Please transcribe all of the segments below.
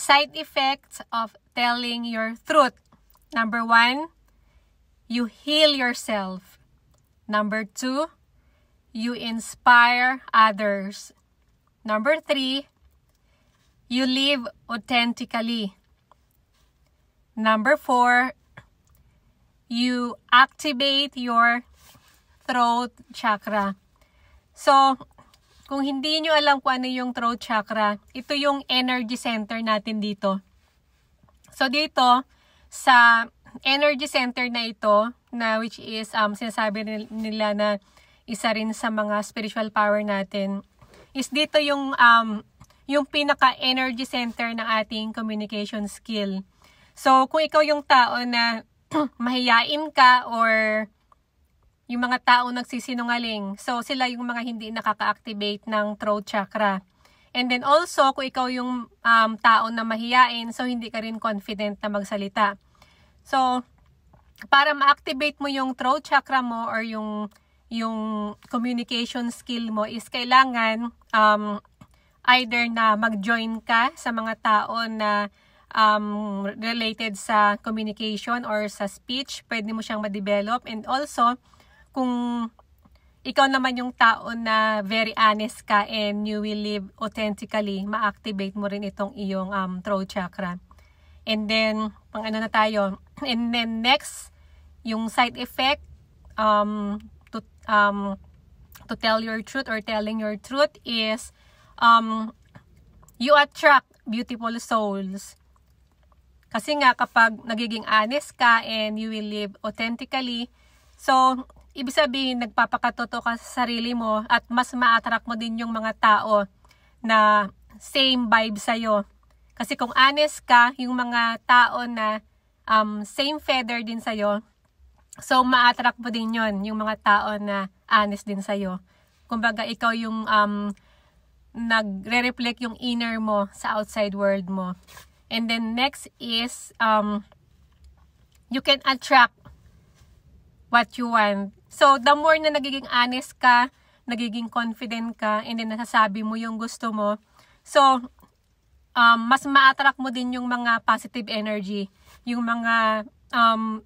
Side effects of telling your truth. Number one, you heal yourself. Number two, you inspire others. Number three, you live authentically. Number four, you activate your throat chakra. So, Kung hindi nyo alam kung ano yung throat chakra, ito yung energy center natin dito. So dito, sa energy center na ito, na which is um, sinasabi nila na isa rin sa mga spiritual power natin, is dito yung, um, yung pinaka-energy center ng ating communication skill. So kung ikaw yung tao na mahiyain ka or yung mga tao nagsisinungaling. So, sila yung mga hindi nakaka-activate ng throat chakra. And then also, kung ikaw yung um, tao na mahiyain, so hindi ka rin confident na magsalita. So, para ma-activate mo yung throat chakra mo or yung yung communication skill mo is kailangan um, either na mag-join ka sa mga tao na um, related sa communication or sa speech, pwede mo siyang ma-develop and also kung ikaw naman yung tao na very honest ka and you will live authentically, ma-activate mo rin itong iyong um, throat chakra. And then, pang ano na tayo. And then next, yung side effect, um, to, um, to tell your truth or telling your truth is, um, you attract beautiful souls. Kasi nga, kapag nagiging honest ka and you will live authentically, so, ibig sabihin nagpapakatoto ka sa sarili mo at mas ma-attract mo din yung mga tao na same vibe sa'yo. Kasi kung honest ka, yung mga tao na um, same feather din sa'yo, so ma-attract mo din yon yung mga tao na honest din sa'yo. Kumbaga, ikaw yung um, nagre-reflect yung inner mo sa outside world mo. And then next is, um, you can attract what you want. So, the more na nagiging honest ka, nagiging confident ka, and then nasasabi mo yung gusto mo, so, um, mas ma-attract mo din yung mga positive energy, yung mga, um,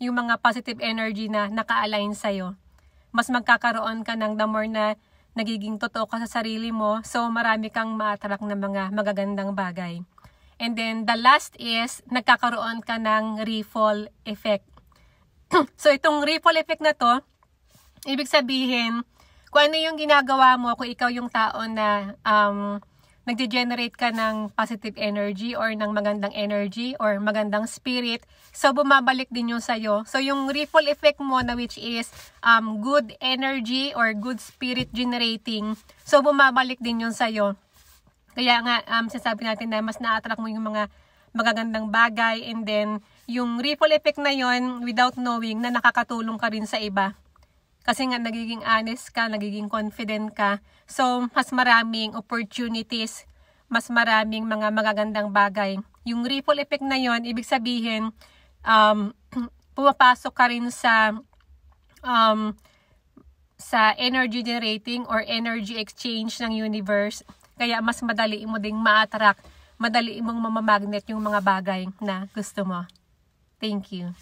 yung mga positive energy na naka-align sa'yo. Mas magkakaroon ka ng the more na nagiging totoo ka sa sarili mo, so marami kang ma-attract na mga magagandang bagay. And then, the last is, nagkakaroon ka ng refill effect. so, itong ripple effect na to, ibig sabihin, kung ano yung ginagawa mo, kung ikaw yung tao na um, nagde-generate ka ng positive energy or ng magandang energy or magandang spirit. So, bumabalik din yun sa'yo. So, yung ripple effect mo na which is um, good energy or good spirit generating. So, bumabalik din yun sa'yo. Kaya nga, um, sinasabi natin na mas na-attract mo yung mga magagandang bagay and then yung ripple effect na yon without knowing na nakakatulong ka rin sa iba. Kasi nga nagiging honest ka, nagiging confident ka. So, mas maraming opportunities, mas maraming mga magagandang bagay. Yung ripple effect na yon ibig sabihin, um, pumapasok ka rin sa um, sa energy generating or energy exchange ng universe. Kaya mas madali mo ding ma-attract madali mong mamamagnet yung mga bagay na gusto mo. Thank you.